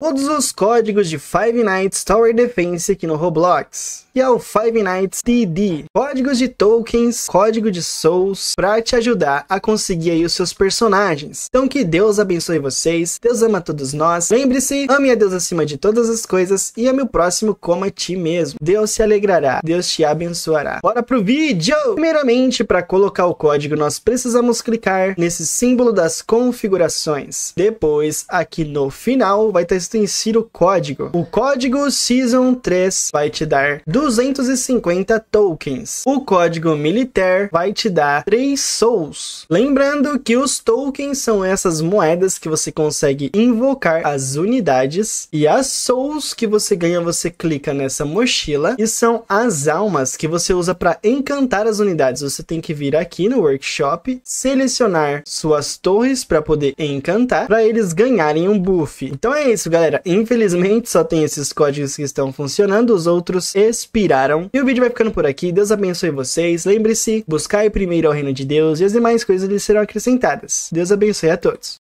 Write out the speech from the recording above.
todos os códigos de Five Nights Tower Defense aqui no Roblox, e é o Five Nights TD, Códigos de tokens, código de souls, para te ajudar a conseguir aí os seus personagens. Então que Deus abençoe vocês, Deus ama todos nós. Lembre-se, ame a Deus acima de todas as coisas e ame o próximo como a ti mesmo. Deus se alegrará, Deus te abençoará. Bora pro vídeo! Primeiramente, para colocar o código, nós precisamos clicar nesse símbolo das configurações. Depois, aqui no final, vai estar insira o código. O código Season 3 vai te dar 250 tokens. O código militar vai te dar 3 souls. Lembrando que os tokens são essas moedas que você consegue invocar as unidades e as souls que você ganha você clica nessa mochila e são as almas que você usa para encantar as unidades. Você tem que vir aqui no workshop, selecionar suas torres para poder encantar para eles ganharem um buff. Então é isso, galera galera, infelizmente só tem esses códigos que estão funcionando, os outros expiraram. E o vídeo vai ficando por aqui. Deus abençoe vocês. Lembre-se, buscai primeiro o reino de Deus e as demais coisas lhe serão acrescentadas. Deus abençoe a todos.